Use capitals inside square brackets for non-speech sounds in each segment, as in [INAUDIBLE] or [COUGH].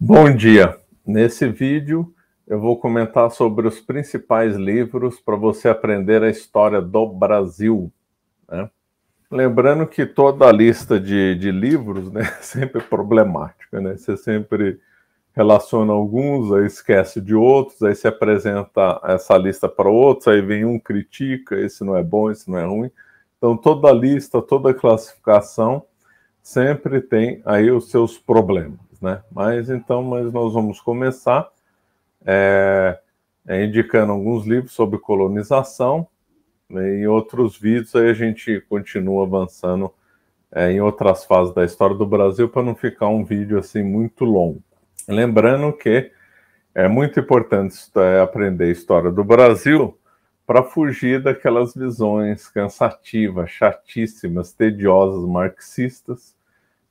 Bom dia! Nesse vídeo eu vou comentar sobre os principais livros para você aprender a história do Brasil. Né? Lembrando que toda a lista de, de livros né, [LAUGHS] é sempre problemática, né? Você sempre relaciona alguns, aí esquece de outros, aí se apresenta essa lista para outros, aí vem um critica, esse não é bom, esse não é ruim. Então toda a lista, toda a classificação sempre tem aí os seus problemas né? Mas então, mas nós vamos começar é, é, indicando alguns livros sobre colonização né, e outros vídeos. Aí a gente continua avançando é, em outras fases da história do Brasil para não ficar um vídeo assim muito longo. Lembrando que é muito importante é, aprender a história do Brasil para fugir daquelas visões cansativas, chatíssimas, tediosas, marxistas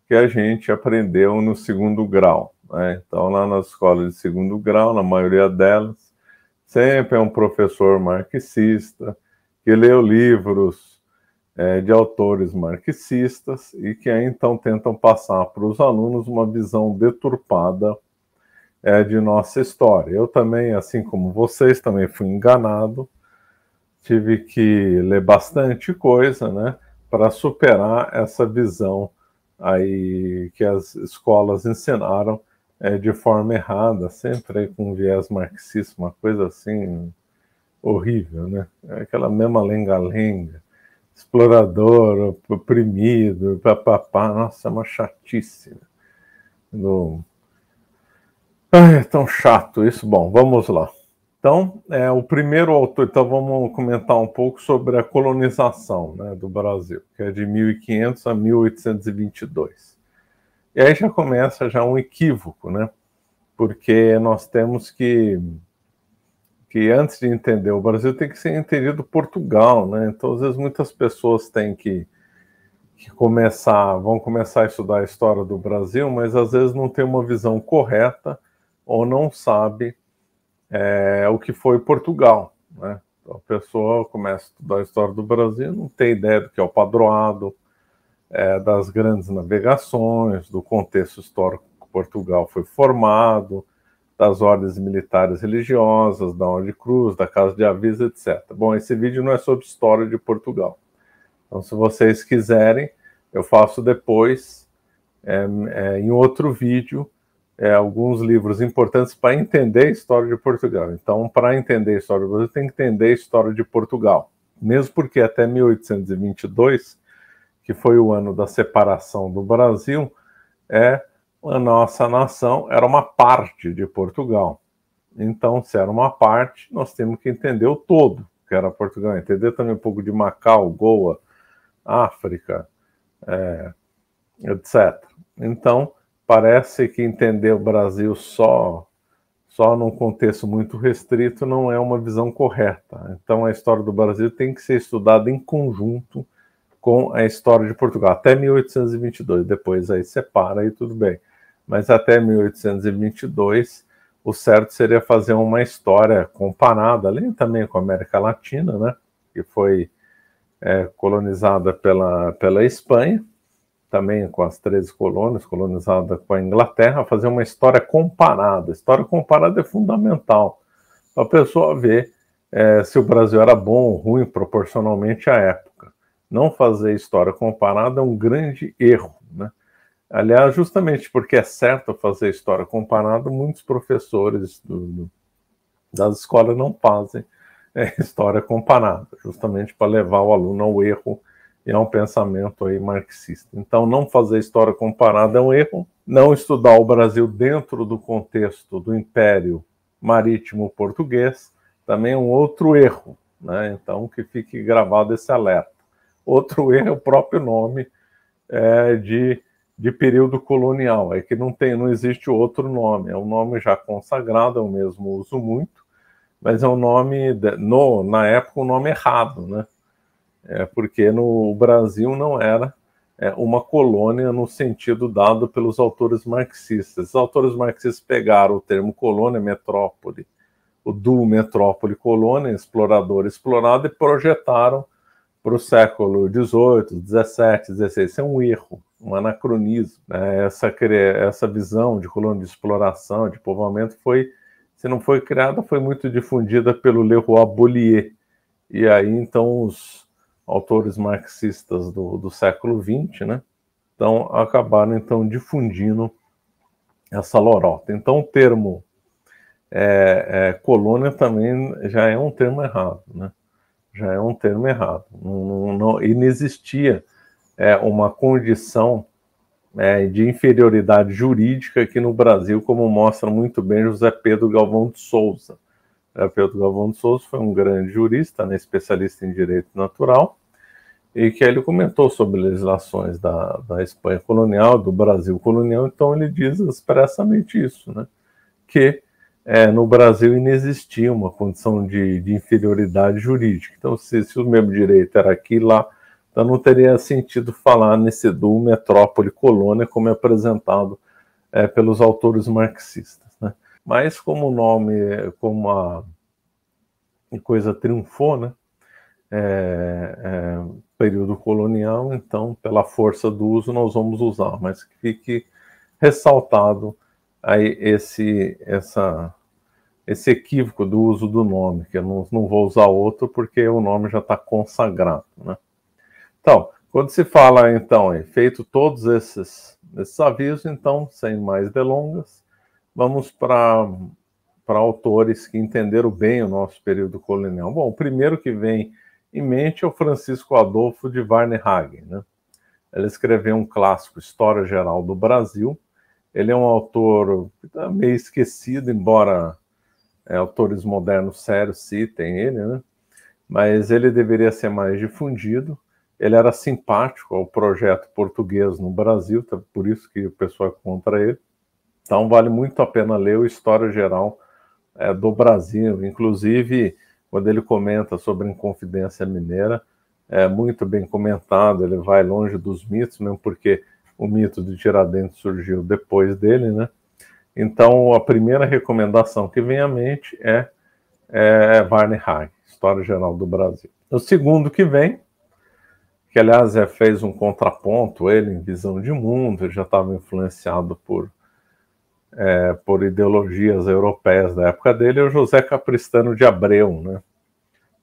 que a gente aprendeu no segundo grau. Né? Então, lá na escola de segundo grau, na maioria delas, sempre é um professor marxista que leu livros é, de autores marxistas e que aí então tentam passar para os alunos uma visão deturpada é, de nossa história. Eu também, assim como vocês, também fui enganado, tive que ler bastante coisa, né, para superar essa visão aí que as escolas ensinaram é, de forma errada, sempre com viés marxista, uma coisa assim horrível, né? É aquela mesma lenga-lenga, explorador, oprimido, papapá, nossa, é uma chatice. Né? Do... Ai, é tão chato isso. Bom, vamos lá. Então, é, o primeiro autor, então vamos comentar um pouco sobre a colonização né, do Brasil, que é de 1500 a 1822. E aí já começa já um equívoco, né? Porque nós temos que que antes de entender o Brasil tem que ser entendido Portugal, né? Então às vezes muitas pessoas têm que, que começar, vão começar a estudar a história do Brasil, mas às vezes não tem uma visão correta ou não sabe é o que foi Portugal. Né? Então, a pessoa começa a estudar a história do Brasil, não tem ideia do que é o padroado, é, das grandes navegações, do contexto histórico que Portugal foi formado, das ordens militares religiosas, da Ordem Cruz, da Casa de Aviso, etc. Bom, esse vídeo não é sobre história de Portugal. Então, se vocês quiserem, eu faço depois é, é, em outro vídeo é, alguns livros importantes para entender a história de Portugal. Então, para entender a história do Brasil, tem que entender a história de Portugal. Mesmo porque até 1822, que foi o ano da separação do Brasil, é a nossa nação era uma parte de Portugal. Então, se era uma parte, nós temos que entender o todo que era Portugal, entender também um pouco de Macau, Goa, África, é, etc. Então, parece que entender o Brasil só só num contexto muito restrito não é uma visão correta. Então a história do Brasil tem que ser estudada em conjunto com a história de Portugal até 1822. Depois aí separa e tudo bem. Mas até 1822 o certo seria fazer uma história comparada, além também com a América Latina, né? Que foi é, colonizada pela, pela Espanha também com as 13 colônias, colonizada com a Inglaterra, fazer uma história comparada. História comparada é fundamental para a pessoa ver é, se o Brasil era bom ou ruim proporcionalmente à época. Não fazer história comparada é um grande erro. Né? Aliás, justamente porque é certo fazer história comparada, muitos professores do, do, das escolas não fazem é, história comparada, justamente para levar o aluno ao erro é um pensamento aí marxista. Então, não fazer história comparada é um erro, não estudar o Brasil dentro do contexto do Império Marítimo Português também é um outro erro, né? Então, que fique gravado esse alerta. Outro [LAUGHS] erro é o próprio nome é, de, de período colonial, é que não tem, não existe outro nome, é um nome já consagrado, eu mesmo uso muito, mas é um nome, no, na época, um nome errado, né? é, porque no Brasil não era é, uma colônia no sentido dado pelos autores marxistas. Os autores marxistas pegaram o termo colônia, metrópole, o do metrópole colônia, explorador explorado, e projetaram para o século XVIII, XVII, XVI. Isso é um erro, um anacronismo. Né? Essa, essa visão de colônia de exploração, de povoamento, foi, se não foi criada, foi muito difundida pelo Leroy Bollier. E aí, então, os, autores marxistas do, do século XX, né? Então, acabaram, então, difundindo essa lorota. Então, o termo é, é, colônia também já é um termo errado, né? Já é um termo errado. Não, não, e não existia é, uma condição é, de inferioridade jurídica aqui no Brasil, como mostra muito bem José Pedro Galvão de Souza. Avelto é, Galvão de Souza foi um grande jurista, né, especialista em direito natural, e que ele comentou sobre legislações da, da Espanha colonial, do Brasil colonial, então ele diz expressamente isso, né, que é, no Brasil inexistia uma condição de, de inferioridade jurídica. Então, se, se o mesmo direito era aqui e lá, então não teria sentido falar nesse do metrópole colônia como é apresentado é, pelos autores marxistas. Mas como o nome, como a coisa triunfou, né? É, é, período colonial, então, pela força do uso, nós vamos usar, mas que fique ressaltado aí esse, essa, esse equívoco do uso do nome, que eu não, não vou usar outro porque o nome já está consagrado. Né? Então, quando se fala, então, feito todos esses, esses avisos, então, sem mais delongas, Vamos para autores que entenderam bem o nosso período colonial. Bom, o primeiro que vem em mente é o Francisco Adolfo de Varnhagen. Né? Ele escreveu um clássico, História Geral do Brasil. Ele é um autor meio esquecido, embora é, autores modernos sérios citem ele, né? mas ele deveria ser mais difundido. Ele era simpático ao projeto português no Brasil, tá, por isso que o pessoal é contra ele. Então vale muito a pena ler o História Geral é, do Brasil, inclusive quando ele comenta sobre a Inconfidência Mineira, é muito bem comentado, ele vai longe dos mitos, mesmo porque o mito de Tiradentes surgiu depois dele, né? Então, a primeira recomendação que vem à mente é, é Varney História Geral do Brasil. O segundo que vem, que aliás é, fez um contraponto, ele em visão de mundo, ele já estava influenciado por é, por ideologias europeias da época dele é o José Capristano de Abreu, né?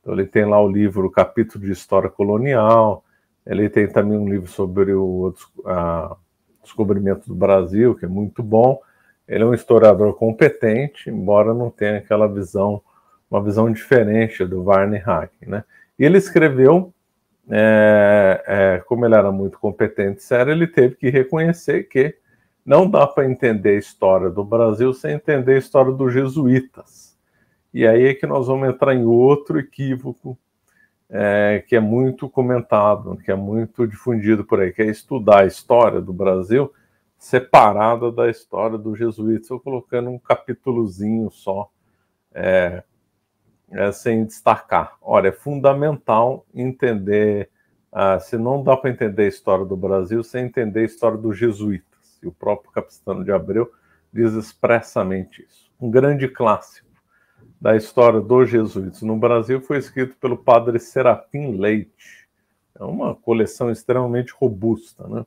Então ele tem lá o livro Capítulo de História Colonial, ele tem também um livro sobre o a, descobrimento do Brasil, que é muito bom. Ele é um historiador competente, embora não tenha aquela visão, uma visão diferente do Varney Hacken, né? E ele escreveu, é, é, como ele era muito competente, sério, ele teve que reconhecer que não dá para entender a história do Brasil sem entender a história dos jesuítas. E aí é que nós vamos entrar em outro equívoco é, que é muito comentado, que é muito difundido por aí, que é estudar a história do Brasil separada da história dos jesuítas, ou colocando um capítulozinho só, é, é, sem destacar. Olha, é fundamental entender, ah, se não dá para entender a história do Brasil, sem entender a história dos jesuítas e o próprio Capistano de Abreu diz expressamente isso. Um grande clássico da história dos jesuítas no Brasil foi escrito pelo padre Serafim Leite. É uma coleção extremamente robusta, né?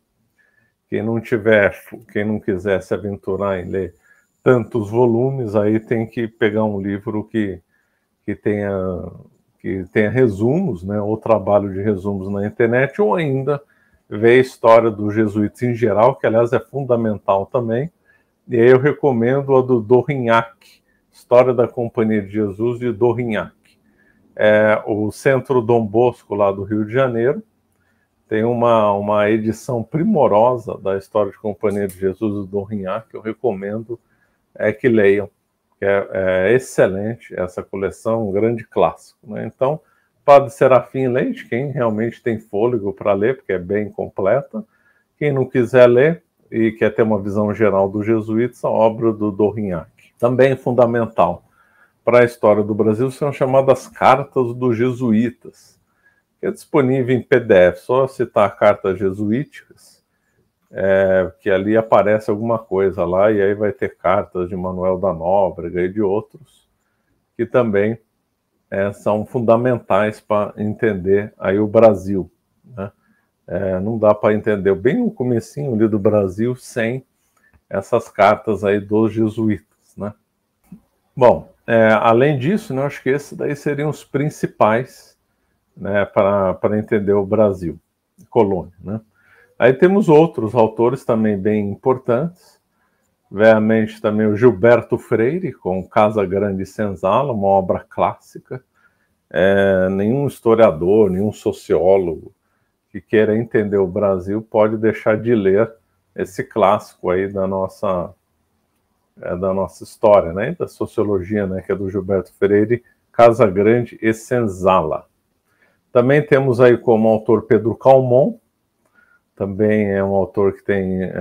Quem não tiver, quem não quiser se aventurar em ler tantos volumes, aí tem que pegar um livro que, que tenha que tenha resumos, né, ou trabalho de resumos na internet, ou ainda ver a história dos jesuítas em geral, que aliás é fundamental também. E aí eu recomendo a do Dorinhac, História da Companhia de Jesus de Dorinhac. É, o Centro Dom Bosco, lá do Rio de Janeiro, tem uma, uma edição primorosa da História de Companhia de Jesus de Dorinhac, que eu recomendo é, que leiam. É, é excelente essa coleção, um grande clássico. Né? Então, Padre Serafim Leite, quem realmente tem fôlego para ler, porque é bem completa. Quem não quiser ler e quer ter uma visão geral dos jesuítas, a obra do Dorrinhac. Também fundamental para a história do Brasil são chamadas Cartas dos Jesuítas, que é disponível em PDF. Só citar cartas jesuíticas, é, que ali aparece alguma coisa lá, e aí vai ter cartas de Manuel da Nóbrega e de outros, que também é, são fundamentais para entender aí o Brasil. Né? É, não dá para entender bem o comecinho ali do Brasil sem essas cartas aí dos jesuítas, né? Bom, é, além disso, né, acho que esses daí seriam os principais né, para entender o Brasil, colônia, né? Aí temos outros autores também bem importantes, veramente também o Gilberto Freire, com Casa Grande e Senzala, uma obra clássica. É, nenhum historiador, nenhum sociólogo que queira entender o Brasil pode deixar de ler esse clássico aí da nossa é, da nossa história, né, da sociologia, né, que é do Gilberto Freire, Casa Grande e Senzala. Também temos aí como autor Pedro Calmon, também é um autor que tem, é,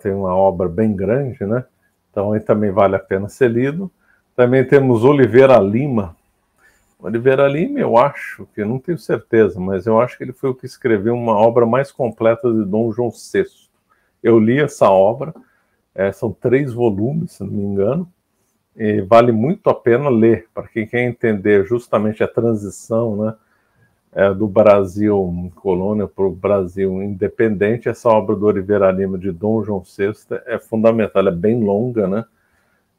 tem uma obra bem grande, né? Então ele também vale a pena ser lido. Também temos Oliveira Lima. Oliveira Lima, eu acho, que não tenho certeza, mas eu acho que ele foi o que escreveu uma obra mais completa de Dom João VI. Eu li essa obra, é, são três volumes, se não me engano, e vale muito a pena ler, para quem quer entender justamente a transição, né? é, do Brasil colônia para o Brasil independente. Essa obra do Oliveira Lima de Dom João VI é fundamental, é bem longa, né?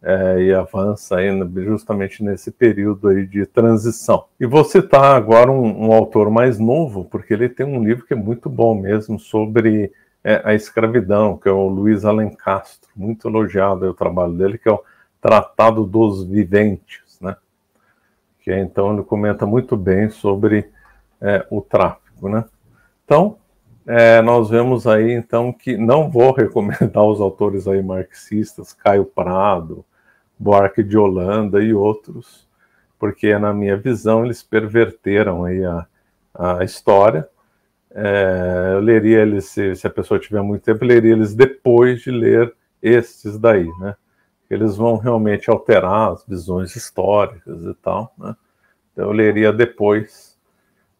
É, e avança aí justamente nesse período aí de transição. E vou citar agora um, um, autor mais novo, porque ele tem um livro que é muito bom mesmo sobre é, a escravidão, que é o Luiz Alencastro, muito elogiado o trabalho dele, que é o Tratado dos Viventes, né? Que é, então ele comenta muito bem sobre é, o tráfego, né? Então, é, nós vemos aí, então, que não vou [LAUGHS] recomendar os autores aí marxistas, Caio Prado, Buarque de Holanda e outros, porque, na minha visão, eles perverteram aí a, a história. É, eu leria eles, se, se, a pessoa tiver muito tempo, leria eles depois de ler estes daí, né? Eles vão realmente alterar as visões históricas e tal, né? Então, eu leria depois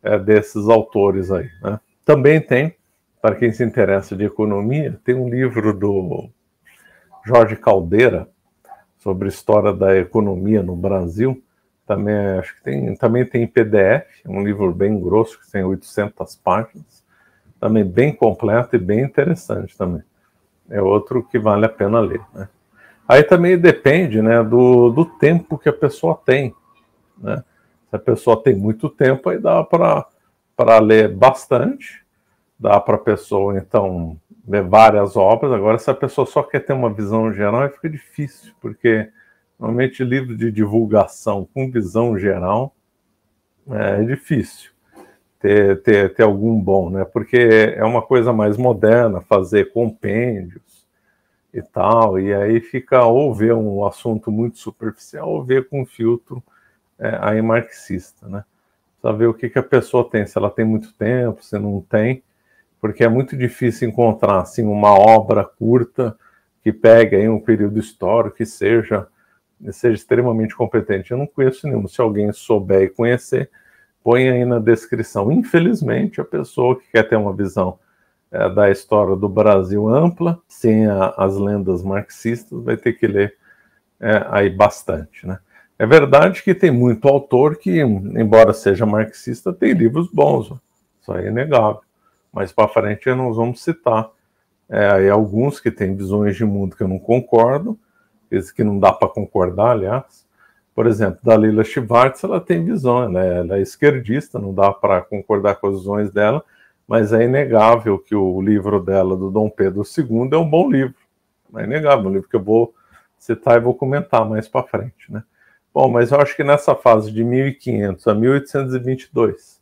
é, desses autores aí. Né? Também tem, para quem se interessa de economia, tem um livro do Jorge Caldeira sobre história da economia no Brasil. Também acho que tem, também tem PDF, um livro bem grosso que tem 800 páginas, também bem completo e bem interessante também. É outro que vale a pena ler. Né? Aí também depende, né, do, do tempo que a pessoa tem, né? Se a pessoa tem muito tempo, aí dá para ler bastante, dá para a pessoa, então, ler várias obras. Agora, se a pessoa só quer ter uma visão geral, aí fica difícil, porque normalmente livro de divulgação com visão geral é, é difícil ter, ter, ter algum bom, né? Porque é uma coisa mais moderna fazer compêndios e tal, e aí fica ou ver um assunto muito superficial ou ver com filtro é, aí é marxista, né? Precisa ver o que, que a pessoa tem, se ela tem muito tempo, se não tem, porque é muito difícil encontrar assim uma obra curta que pegue aí um período histórico que seja seja extremamente competente. Eu não conheço nenhum. Se alguém souber e conhecer, põe aí na descrição. Infelizmente, a pessoa que quer ter uma visão é, da história do Brasil ampla, sem a, as lendas marxistas, vai ter que ler é, aí bastante, né? É verdade que tem muito autor que, embora seja marxista, tem livros bons, isso aí é inegável. Mas para frente nós vamos citar é, alguns que têm visões de mundo que eu não concordo, esses que não dá para concordar, aliás. Por exemplo, Dalila Schwartz, ela tem visão, ela é, né? ela é esquerdista, não dá para concordar com as visões dela, mas é inegável que o livro dela, do Dom Pedro II, é um bom livro. É inegável, um livro que eu vou citar e vou comentar mais para frente, né? Bom, mas eu acho que nessa fase de 1500 a 1822,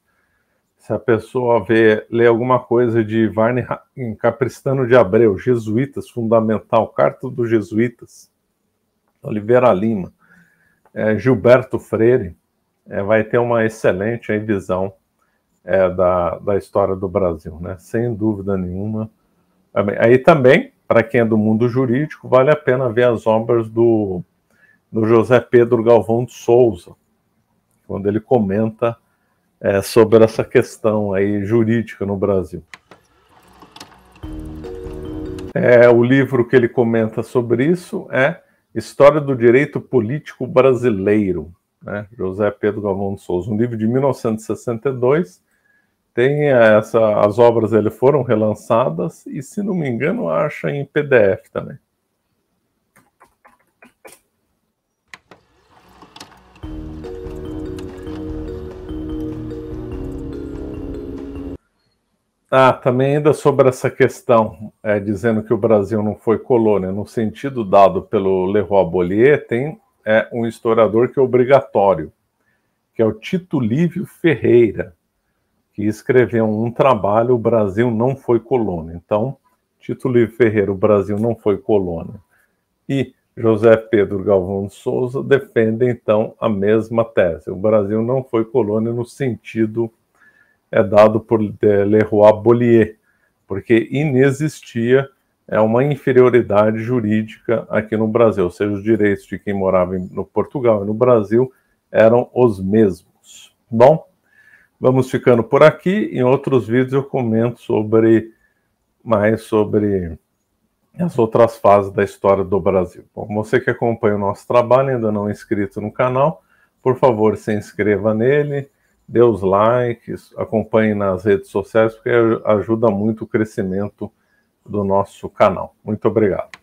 se a pessoa ler alguma coisa de Varne Capristano de Abreu, Jesuítas, Fundamental, Carta dos Jesuítas, Oliveira Lima, é, Gilberto Freire, é, vai ter uma excelente aí, visão é, da, da história do Brasil, né? sem dúvida nenhuma. Aí também, para quem é do mundo jurídico, vale a pena ver as obras do no José Pedro Galvão de Souza, quando ele comenta é, sobre essa questão aí jurídica no Brasil. É, o livro que ele comenta sobre isso é História do Direito Político Brasileiro, né? José Pedro Galvão de Souza, um livro de 1962. Tem é, essa, as obras dele foram relançadas e, se não me engano, acha em PDF também. Ah, também ainda sobre essa questão, é, dizendo que o Brasil não foi colônia, no sentido dado pelo Leroy Bollier, tem é, um historiador que é obrigatório, que é o Tito Lívio Ferreira, que escreveu um trabalho, o Brasil não foi colônia. Então, Tito Lívio Ferreira, o Brasil não foi colônia. E José Pedro Galvão de Souza defende, então, a mesma tese. O Brasil não foi colônia no sentido é dado por é, Leroy Bollier, porque inexistia é uma inferioridade jurídica aqui no Brasil, ou seja, os direitos de quem morava no Portugal e no Brasil eram os mesmos. Bom, vamos ficando por aqui. Em outros vídeos eu comento sobre mais sobre as outras fases da história do Brasil. Bom, você que acompanha o nosso trabalho ainda não é inscrito no canal, por favor, se inscreva nele dê os likes, acompanhe nas redes sociais, porque ajuda muito o crescimento do nosso canal. Muito obrigado.